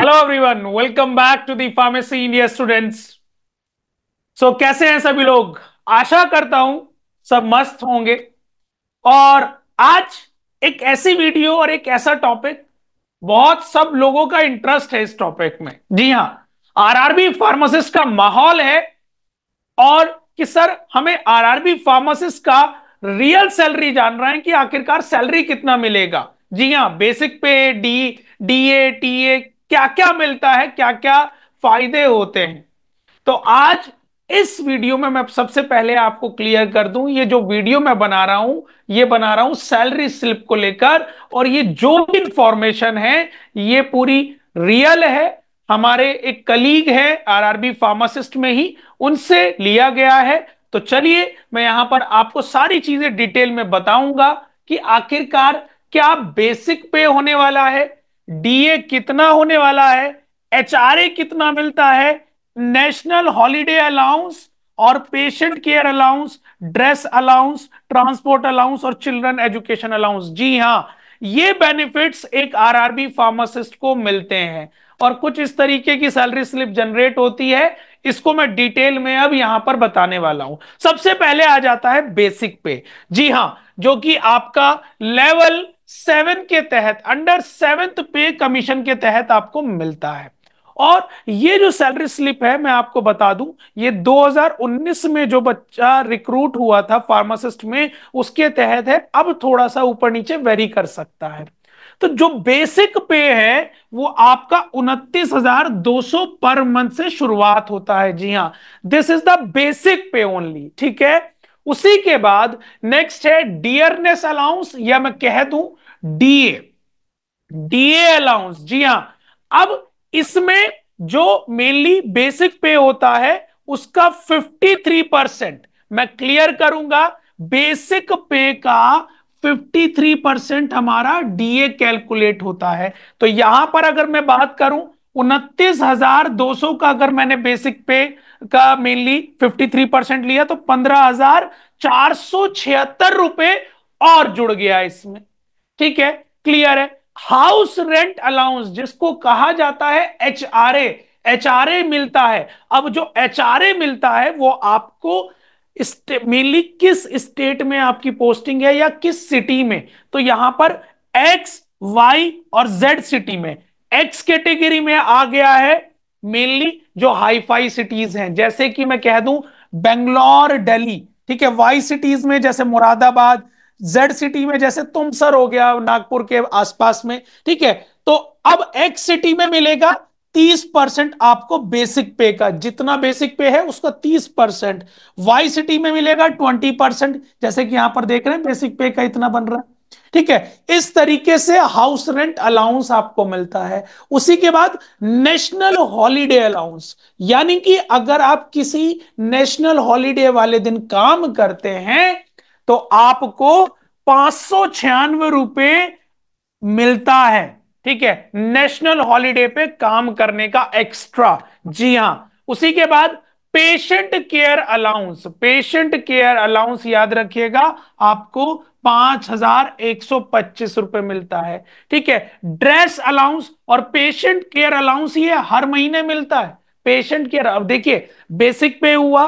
hello everyone welcome back to the pharmacy India students so कैसे हैं सभी लोग आशा करता हूं सब मस्त होंगे और आज एक ऐसी वीडियो और एक ऐसा टॉपिक बहुत सब लोगों का इंटरेस्ट है इस टॉपिक में जी हाँ आरआरबी फार्मासिस्ट का माहौल है और कि सर हमें आरआरबी फार्मासिस्ट का रियल सैलरी जान रहे हैं कि आखिरकार सैलरी कितना मिलेगा जी हाँ basic pay D D A T A क्या क्या मिलता है क्या क्या फायदे होते हैं तो आज इस वीडियो में मैं सबसे पहले आपको क्लियर कर दूं ये जो वीडियो मैं बना रहा हूं ये बना रहा हूं सैलरी स्लिप को लेकर और ये जो भी इंफॉर्मेशन है ये पूरी रियल है हमारे एक कलीग है आरआरबी फार्मासिस्ट में ही उनसे लिया गया है तो चलिए मैं यहां पर आपको सारी चीजें डिटेल में बताऊंगा कि आखिरकार क्या बेसिक पे होने वाला है डीए कितना होने वाला है एच कितना मिलता है नेशनल हॉलीडे अलाउंस और patient care allowance dress allowance transport allowance और चिल्ड्रन एजुकेशन अलाउंस जी हां ये बेनिफिट्स एक आरआरबी फार्मासिस्ट को मिलते हैं और कुछ इस तरीके की सैलरी स्लिप जनरेट होती है इसको मैं डिटेल में अब यहां पर बताने वाला हूं सबसे पहले आ जाता है बेसिक पे जी हां जो कि आपका लेवल सेवन के तहत अंडर सेवेंथ पे कमीशन के तहत आपको मिलता है और ये जो सैलरी स्लिप है मैं आपको बता दूं ये 2019 में जो बच्चा रिक्रूट हुआ था फार्मासिस्ट में उसके तहत है अब थोड़ा सा ऊपर नीचे वेरी कर सकता है तो जो बेसिक पे है वो आपका उनतीस हजार दो सौ पर मंथ से शुरुआत होता है जी हाँ this is the basic pay only ठीक है उसी के बाद नेक्स्ट है डियरनेस अलाउंस या मैं कह दू डीए डीए अलाउंस जी हां अब इसमें जो मेनली बेसिक पे होता है उसका 53 परसेंट मैं क्लियर करूंगा बेसिक पे का 53 परसेंट हमारा डीए कैलकुलेट होता है तो यहां पर अगर मैं बात करूं उनतीस हजार दो सौ का अगर मैंने बेसिक पे का मेनली फिफ्टी थ्री परसेंट लिया तो पंद्रह हजार चार सौ छिहत्तर रुपए और जुड़ गया इसमें ठीक है क्लियर है हाउस रेंट अलाउंस जिसको कहा जाता है H R H R A मिलता है अब जो एच आर ए मिलता है वो आपको मेनली किस स्टेट में आपकी पोस्टिंग है या किस सिटी में तो यहां पर एक्स वाई और जेड सिटी में एक्स कैटेगरी में आ गया है मेनली जो हाईफाई सिटीज हैं जैसे कि मैं कह दूं बेंगलोर दिल्ली ठीक है वाई सिटीज में जैसे मुरादाबाद जेड सिटी में जैसे तुमसर हो गया नागपुर के आसपास में ठीक है तो अब एक्स सिटी में मिलेगा तीस परसेंट आपको बेसिक पे का जितना बेसिक पे है उसका तीस परसेंट वाई सिटी में मिलेगा ट्वेंटी परसेंट जैसे कि यहां पर देख रहे हैं बेसिक पे का इतना बन रहा है ठीक है इस तरीके से हाउस रेंट अलाउंस आपको मिलता है उसी के बाद नेशनल हॉलीडे अलाउंस यानी कि अगर आप किसी नेशनल हॉलीडे वाले दिन काम करते हैं तो आपको पांच सौ छियानवे रुपए मिलता है ठीक है नेशनल हॉलीडे पे काम करने का एक्स्ट्रा जी हां उसी के बाद patient care allowance patient care allowance याद रखिएगा आपको पांच हजार एक सौ पच्चीस रुपए मिलता है ठीक है ड्रेस अलाउंस और पेशेंट केयर अलाउंस ये हर महीने मिलता है पेशेंट केयर अब देखिए बेसिक पे हुआ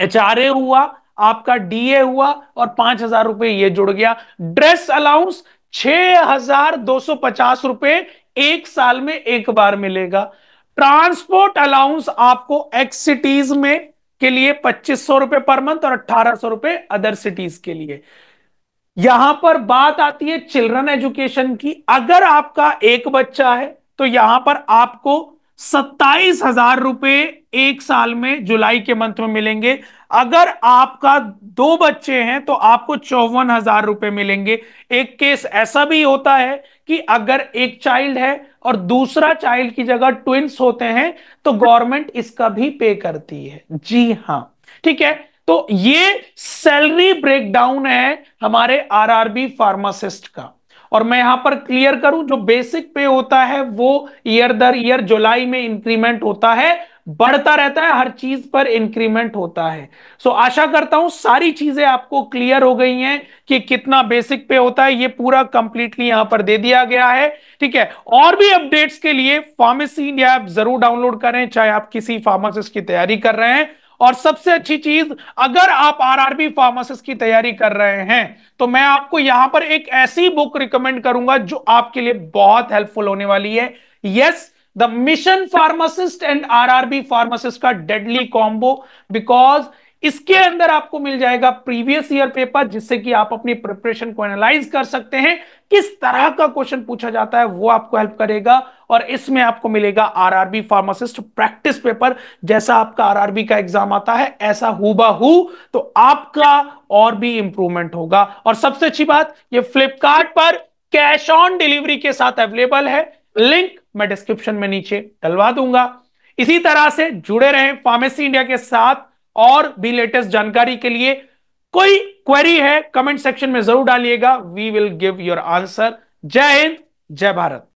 एच हुआ आपका डीए हुआ और पांच हजार रुपए ये जुड़ गया ड्रेस अलाउंस छह हजार दो सौ पचास रुपए एक साल में एक बार मिलेगा ट्रांसपोर्ट अलाउंस आपको एक्स सिटीज में के लिए पच्चीस सौ रुपए पर मंथ और अट्ठारह सौ रुपए अदर सिटीज के लिए यहां पर बात आती है चिल्ड्रन एजुकेशन की अगर आपका एक बच्चा है तो यहां पर आपको सत्ताईस हजार रुपए एक साल में जुलाई के मंथ में मिलेंगे अगर आपका दो बच्चे हैं तो आपको चौवन हजार रुपए मिलेंगे एक केस ऐसा भी होता है कि अगर एक चाइल्ड है और दूसरा चाइल्ड की जगह ट्विंस होते हैं तो गवर्नमेंट इसका भी पे करती है जी हां ठीक है तो ये सैलरी ब्रेकडाउन है हमारे आरआरबी फार्मासिस्ट का और मैं यहां पर क्लियर करूं जो बेसिक पे होता है वो ईयर दर ईयर जुलाई में इंक्रीमेंट होता है बढ़ता रहता है हर चीज पर इंक्रीमेंट होता है सो so, आशा करता हूं सारी चीजें आपको क्लियर हो गई हैं कि कितना बेसिक पे होता है ये पूरा कंप्लीटली यहां पर दे दिया गया है ठीक है और भी अपडेट्स के लिए फार्मेसी ऐप जरूर डाउनलोड करें चाहे आप किसी फार्मासिस्ट की तैयारी कर रहे हैं और सबसे अच्छी चीज अगर आप आरआरबी फार्मासिस्ट की तैयारी कर रहे हैं तो मैं आपको यहां पर एक ऐसी बुक रिकमेंड करूंगा जो आपके लिए बहुत हेल्पफुल होने वाली है yes the mission pharmacist and RRB pharmacist का डेडली कॉम्बो बिकॉज इसके अंदर आपको मिल जाएगा प्रीवियस ईयर पेपर जिससे कि आप अपनी प्रिपरेशन को एनालाइज कर सकते हैं किस तरह का क्वेश्चन पूछा जाता है वो आपको हेल्प करेगा और इसमें आपको मिलेगा आरआरबी फार्मासिस्ट प्रैक्टिस पेपर जैसा आपका आरआरबी का एग्जाम आता है ऐसा हुबा हु तो आपका और भी इंप्रूवमेंट होगा और सबसे अच्छी बात ये फ्लिपकार्ट पर कैश ऑन डिलीवरी के साथ अवेलेबल है लिंक मैं डिस्क्रिप्शन में नीचे डलवा दूंगा इसी तरह से जुड़े रहे फार्मेसी इंडिया के साथ और भी लेटेस्ट जानकारी के लिए कोई क्वेरी है कमेंट सेक्शन में जरूर डालिएगा we will give your answer Jai Hind जय भारत